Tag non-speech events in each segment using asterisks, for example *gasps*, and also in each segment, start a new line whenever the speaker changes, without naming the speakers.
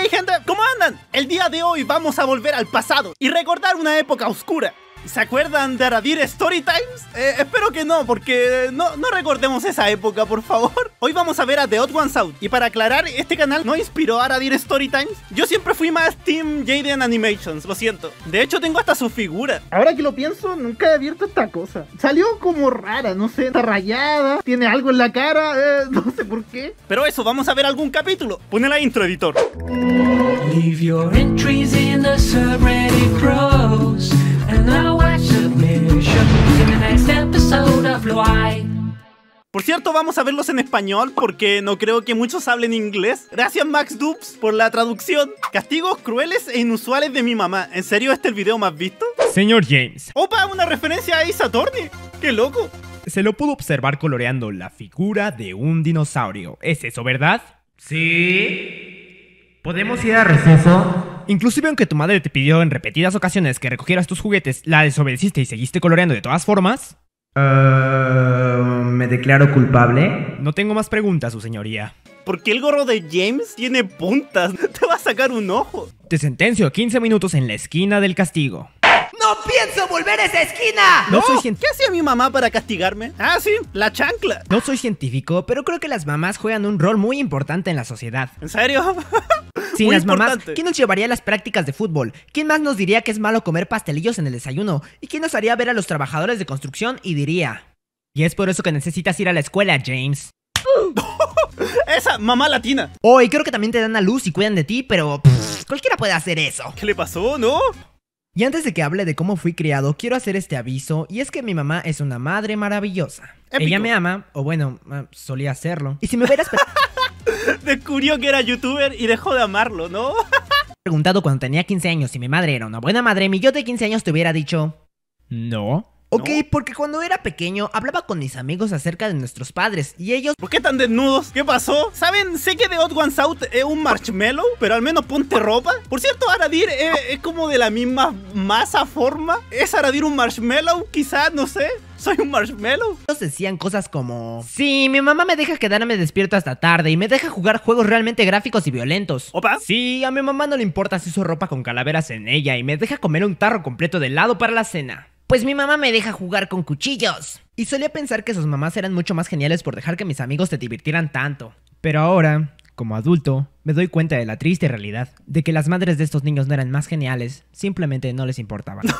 ¡Hey gente, ¿cómo andan? El día de hoy vamos a volver al pasado y recordar una época oscura ¿Se acuerdan de Aradir Story Times? Eh, espero que no, porque no, recordemos esa época, por favor. *laughs* Hoy vamos a ver a The Odd Ones Out. Y para aclarar, este canal no inspiró a Aradir Story Times. Yo siempre fui más Team Jaden Animations, lo siento. De hecho, tengo hasta su figura. Ahora que lo pienso, nunca he abierto esta cosa. Salió como rara, no sé, está rayada, tiene algo en la cara, eh, *laughs* no sé por qué. Pero eso, vamos a ver algún capítulo. Pone la intro, editor. Leave
your entries
in the por cierto, vamos a verlos en español porque no creo que muchos hablen inglés. Gracias Max Dubs por la traducción. Castigos crueles e inusuales de mi mamá. ¿En serio este es el video más visto? Señor
James. Opa, una referencia a Isa ¡Qué loco! Se lo pudo observar coloreando la figura de un dinosaurio. ¿Es eso verdad? Sí. ¿Podemos ir a receso? Inclusive aunque tu madre te pidió en repetidas ocasiones que recogieras tus juguetes, la desobedeciste y seguiste coloreando de todas formas. Eh, me declaro culpable. No tengo más preguntas, su señoría. ¿Por qué el gorro de James tiene puntas? *laughs* Te va a sacar un ojo. Te sentencio a 15 minutos en la esquina del castigo. ¡No
pienso volver a esa esquina! No, soy científico. ¿Qué hacía mi mamá para castigarme? Ah, sí, la chancla.
No soy científico, pero creo que las mamás juegan un rol muy importante en la sociedad. ¿En serio? *laughs* Sin las mamás, ¿quién nos llevaría a las prácticas de fútbol? ¿Quién más nos diría que es malo comer pastelillos en el desayuno? ¿Y quién nos haría ver a los trabajadores de construcción y diría... Y es por eso que necesitas ir a la escuela, James. *laughs* Esa mamá latina. Hoy oh, y creo que también te dan a luz y cuidan de ti, pero cualquiera puede hacer eso. ¿Qué le pasó, no? Y antes de que hable de cómo fui criado, quiero hacer este aviso, y es que mi mamá es una madre maravillosa. Ella me ama, o bueno, solía hacerlo. Y si me hubieras... *laughs* Descubrió que era youtuber y dejó de
amarlo, ¿no? *laughs*
preguntado cuando tenía 15 años si mi madre era una buena madre, mi yo de 15 años te hubiera dicho... No. Ok, porque cuando era pequeño hablaba con mis amigos acerca de nuestros padres y ellos... ¿Por qué tan desnudos? ¿Qué pasó? ¿Saben? Sé que The Odd Ones Out es un marshmallow,
pero al menos ponte ropa. Por cierto, Aradir es, como de la misma masa forma. ¿Es
Aradir un marshmallow? Quizá, no sé. ¿Soy un marshmallow? Ellos decían cosas como... Sí, mi mamá me deja quedarme despierto hasta tarde y me deja jugar juegos realmente gráficos y violentos. ¿Opa? Sí, a mi mamá no le importa si su ropa con calaveras en ella y me deja comer un tarro completo de helado para la cena. Pues mi mamá me deja jugar con cuchillos. Y solía pensar que sus mamás eran mucho más geniales por dejar que mis amigos se divirtieran tanto. Pero ahora, como adulto, me doy cuenta de la triste realidad de que las madres de estos niños no eran más geniales, simplemente no les importaba. *laughs*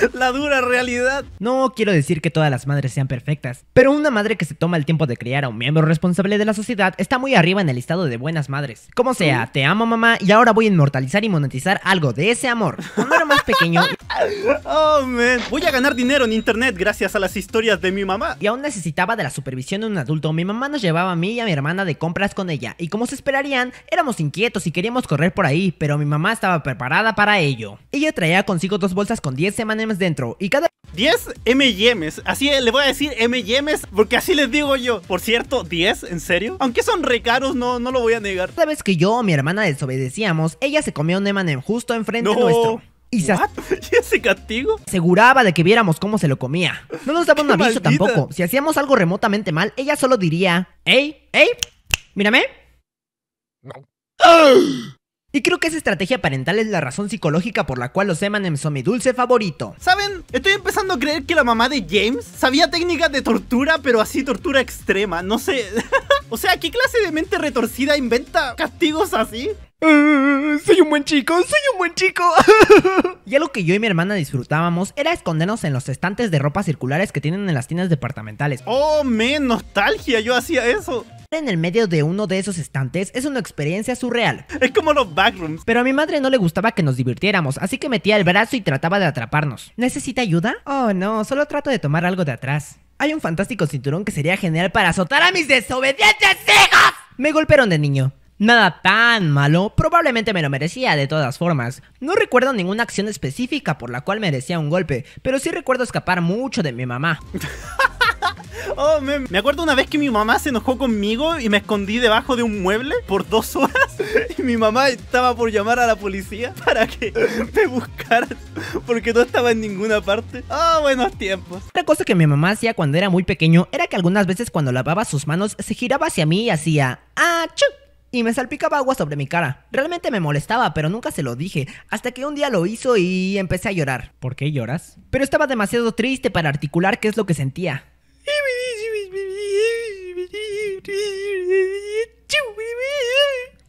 *laughs* la dura realidad. No quiero decir que todas las madres sean perfectas, pero una madre que se toma el tiempo de criar a un miembro responsable de la sociedad está muy arriba en el listado de buenas madres. Como sea, te amo mamá y ahora voy a inmortalizar y monetizar algo de ese amor. Cuando era más pequeño... *laughs* oh, man. Voy a ganar dinero en internet gracias a las historias de mi mamá. Y aún necesitaba de la supervisión de un adulto. Mi mamá nos llevaba a mí y a mi hermana de compras con ella. Y como se esperarían, éramos inquietos y queríamos correr por ahí, pero mi mamá estaba preparada para ello. Ella traía consigo dos bolsas con 10 semanas dentro y cada... 10 M&M's, así eh, le voy a decir M&M's
porque así les digo yo. Por cierto, 10, ¿en serio?
Aunque son re caros, no, no lo voy a negar. Cada vez que yo o mi hermana desobedecíamos, ella se comió un M&M justo enfrente nuestro. Y se *laughs* ese castigo? Aseguraba de que viéramos cómo se lo comía. No nos daba un *laughs* aviso tampoco. Si hacíamos algo remotamente mal, ella solo diría: ¡Ey! ¡Ey! ¡Mírame! No. *gasps* ¡Ah! Y creo que esa estrategia parental es la razón psicológica por la cual los Emanem son mi dulce favorito. ¿Saben? Estoy empezando a creer que la mamá de James sabía técnicas de tortura, pero así
tortura extrema. No sé... *laughs* o sea, ¿qué clase de mente retorcida inventa castigos
así? Eh, soy un buen chico, soy un buen chico. *laughs* ya lo que yo y mi hermana disfrutábamos era escondernos en los estantes de ropa circulares que tienen en las tiendas departamentales. Oh, men, nostalgia, yo hacía eso en el medio de uno de esos estantes es una experiencia surreal. Es como los backrooms. Pero a mi madre no le gustaba que nos divirtiéramos, así que metía el brazo y trataba de atraparnos. ¿Necesita ayuda? Oh no, solo trato de tomar algo de atrás. Hay un fantástico cinturón que sería genial para azotar a mis desobedientes hijos. Me golpearon de niño. Nada tan malo, probablemente me lo merecía de todas formas. No recuerdo ninguna acción específica por la cual merecía un golpe, pero sí recuerdo escapar mucho de mi mamá. *laughs* Oh, me, acuerdo una vez que mi mamá se enojó conmigo y me escondí debajo de un mueble por dos *laughs* horas.
Y mi mamá estaba por llamar a la policía para que *laughs* me buscaran porque no
estaba en ninguna parte. Ah, buenos tiempos. Otra cosa que mi mamá hacía cuando era muy pequeño era que algunas veces cuando lavaba sus manos se giraba hacia mí y hacía ¡Achú! y me salpicaba agua sobre mi cara. Realmente me molestaba, pero nunca se lo dije, hasta que un día lo hizo y empecé a llorar. ¿Por qué lloras? Pero estaba demasiado triste para articular qué es lo que sentía.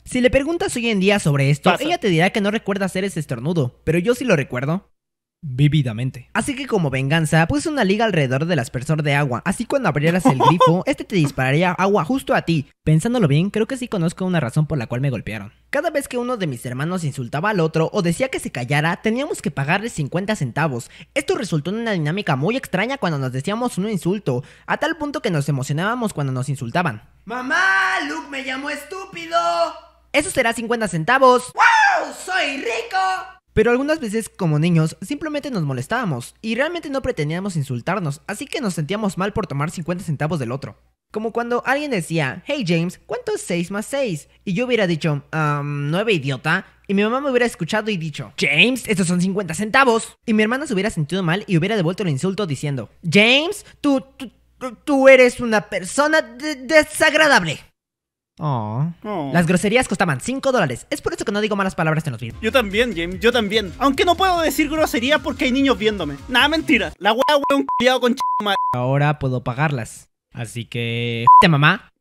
Si le preguntas hoy en día sobre esto, ella te dirá que no recuerda hacer ese estornudo, pero yo sí lo recuerdo. Vividamente. Así que como venganza, puse una liga alrededor del aspersor de agua. Así cuando abrieras el grifo, *laughs* este te dispararía agua justo a ti. Pensándolo bien, creo que sí conozco una razón por la cual me golpearon. Cada vez que uno de mis hermanos insultaba al otro o decía que se callara, teníamos que pagarle 50 centavos. Esto resultó en una dinámica muy extraña cuando nos decíamos un insulto, a tal punto que nos emocionábamos cuando nos insultaban. ¡Mamá! ¡Luke me llamó estúpido! Eso será 50 centavos. ¡Wow! ¡Soy rico! Pero algunas veces, como niños, simplemente nos molestábamos y realmente no pretendíamos insultarnos, así que nos sentíamos mal por tomar 50 centavos del otro. Como cuando alguien decía, hey James, ¿cuánto es 6 más 6? Y yo hubiera dicho, um, 9 idiota. Y mi mamá me hubiera escuchado y dicho, James, estos son 50 centavos. Y mi hermana se hubiera sentido mal y hubiera devuelto el insulto diciendo, James, tú, tú, tú eres una persona desagradable. Oh. Las groserías costaban 5 dólares. Es por eso que no digo malas palabras en los videos.
Yo también, James, yo también. Aunque no puedo decir grosería porque hay niños viéndome. Nada, mentira. La wea wea un culiado con ch...
Ahora puedo pagarlas. Así que... Te mamá.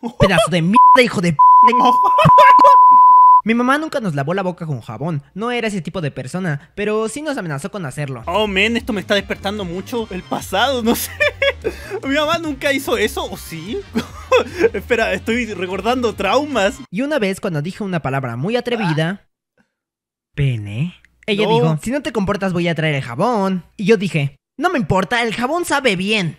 *laughs* Pedazo de mierda, hijo de... Mi mamá nunca nos lavó la boca con jabón, no era ese tipo de persona, pero sí nos amenazó con hacerlo.
Oh, men, esto me está despertando mucho el
pasado, no sé. *laughs* Mi mamá nunca
hizo eso, ¿o
sí? *laughs* *laughs* Espera, estoy recordando traumas. Y una vez cuando dije una palabra muy atrevida, pene, ella dijo, si no te comportas voy a traer el jabón. Y yo dije, no me importa, el jabón sabe bien.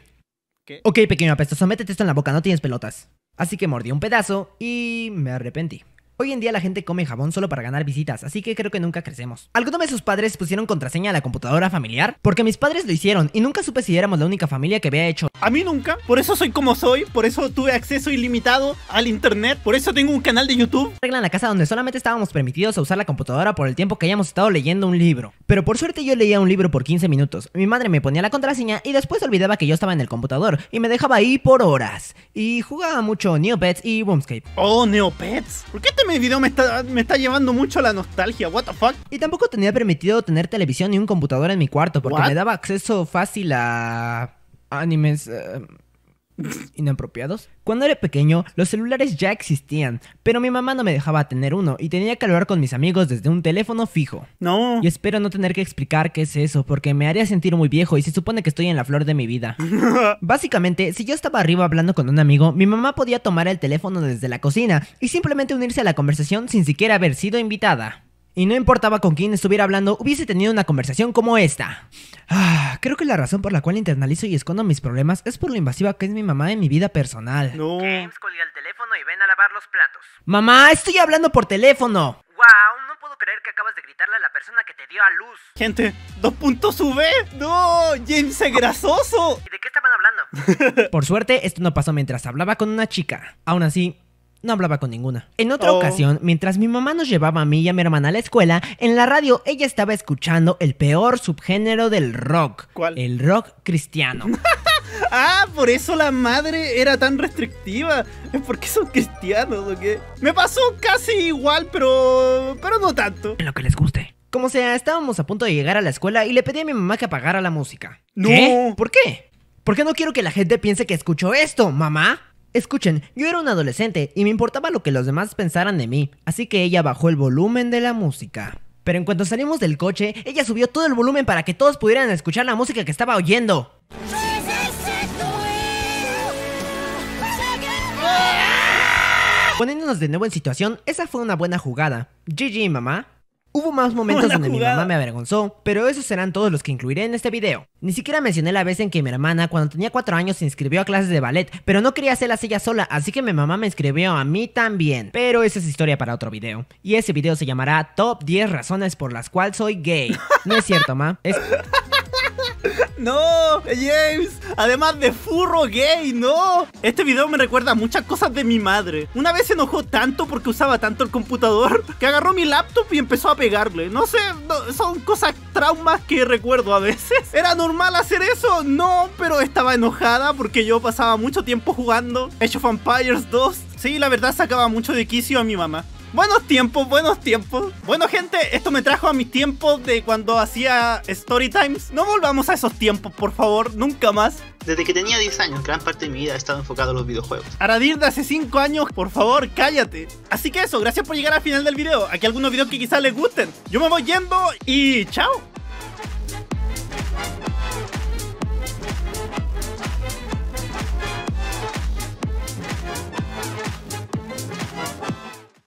Ok, pequeño apestoso, métete esto en la boca, no tienes pelotas. Así que mordí un pedazo y me arrepentí. Hoy en día la gente come jabón solo para ganar visitas, así que creo que nunca crecemos. ¿Alguno de sus padres pusieron contraseña a la computadora familiar? Porque mis padres lo hicieron y nunca supe si éramos la única familia que había hecho. A mí nunca, por eso soy como soy, por eso tuve acceso ilimitado al internet, por eso tengo un canal de YouTube. Regla en la casa donde solamente estábamos permitidos a usar la computadora por el tiempo que hayamos estado leyendo un libro. Pero por suerte yo leía un libro por 15 minutos, mi madre me ponía la contraseña y después olvidaba que yo estaba en el computador y me dejaba ahí por horas. Y jugaba mucho Neopets y Boomscape. Oh, Neopets, ¿por qué te mi video me está, me está llevando mucho a la nostalgia, what the fuck. Y tampoco tenía permitido tener televisión ni un computador en mi cuarto porque me daba acceso fácil a animes... Eh, inapropiados. Cuando era pequeño, los celulares ya existían, pero mi mamá no me dejaba tener uno y tenía que hablar con mis amigos desde un teléfono fijo. No. Y espero no tener que explicar qué es eso, porque me haría sentir muy viejo y se supone que estoy en la flor de mi vida. *laughs* Básicamente, si yo estaba arriba hablando con un amigo, mi mamá podía tomar el teléfono desde la cocina y simplemente unirse a la conversación sin siquiera haber sido invitada y no importaba con quién estuviera hablando, hubiese tenido una conversación como esta. Ah, creo que la razón por la cual internalizo y escondo mis problemas es por lo invasiva que es mi mamá en mi vida personal. No. James, colga el teléfono y ven a lavar los platos. Mamá, estoy hablando por teléfono. Wow, no puedo creer que acabas de gritarle a la persona que te dio a luz. Gente, dos
puntos sube No, James es grasoso. ¿Y de qué estaban
hablando? *laughs* por suerte, esto no pasó mientras hablaba con una chica. Aún así, no hablaba con ninguna. En otra oh. ocasión, mientras mi mamá nos llevaba a mí y a mi hermana a la escuela, en la radio ella estaba escuchando el peor subgénero del rock. ¿Cuál? El rock cristiano. *laughs* ah, por eso la
madre era tan restrictiva. Es porque son cristianos o qué. Me pasó casi igual,
pero
pero no tanto. En lo que les
guste. Como sea, estábamos a punto de llegar a la escuela y le pedí a mi mamá que apagara la música. No. ¿Qué? ¿Por qué? por qué Porque no quiero que la gente piense que escucho esto, mamá? Escuchen, yo era un adolescente y me importaba lo que los demás pensaran de mí, así que ella bajó el volumen de la música. Pero en cuanto salimos del coche, ella subió todo el volumen para que todos pudieran escuchar la música que estaba oyendo. Poniéndonos de nuevo en situación, esa fue una buena jugada. GG, mamá. Hubo más momentos donde mi mamá me avergonzó, pero esos serán todos los que incluiré en este video. Ni siquiera mencioné la vez en que mi hermana, cuando tenía 4 años, se inscribió a clases de ballet, pero no quería hacerlas ella sola, así que mi mamá me inscribió a mí también. Pero esa es historia para otro video. Y ese video se llamará Top 10 razones por las cuales soy gay. No es cierto, ma. Es...
No, James. Además de furro gay, no. Este video me recuerda muchas cosas de mi madre. Una vez se enojó tanto porque usaba tanto el computador que agarró mi laptop y empezó a pegarle. No sé, son cosas traumas que recuerdo a veces. *laughs* ¿Era normal hacer eso? No, pero estaba enojada porque yo pasaba mucho tiempo jugando Hecho, Vampires 2. Sí, la verdad sacaba mucho de quicio a mi mamá. Buenos tiempos, buenos tiempos. Bueno, gente, esto me trajo a mis tiempos de cuando hacía story times. No volvamos a esos tiempos, por favor, nunca más. Desde que tenía 10 años, gran parte de mi vida ha estado enfocado en los videojuegos. Aradir de hace 5 años, por favor, cállate. Así que eso, gracias por llegar al final del video. Aquí algunos videos que quizás les gusten. Yo me voy yendo y chao.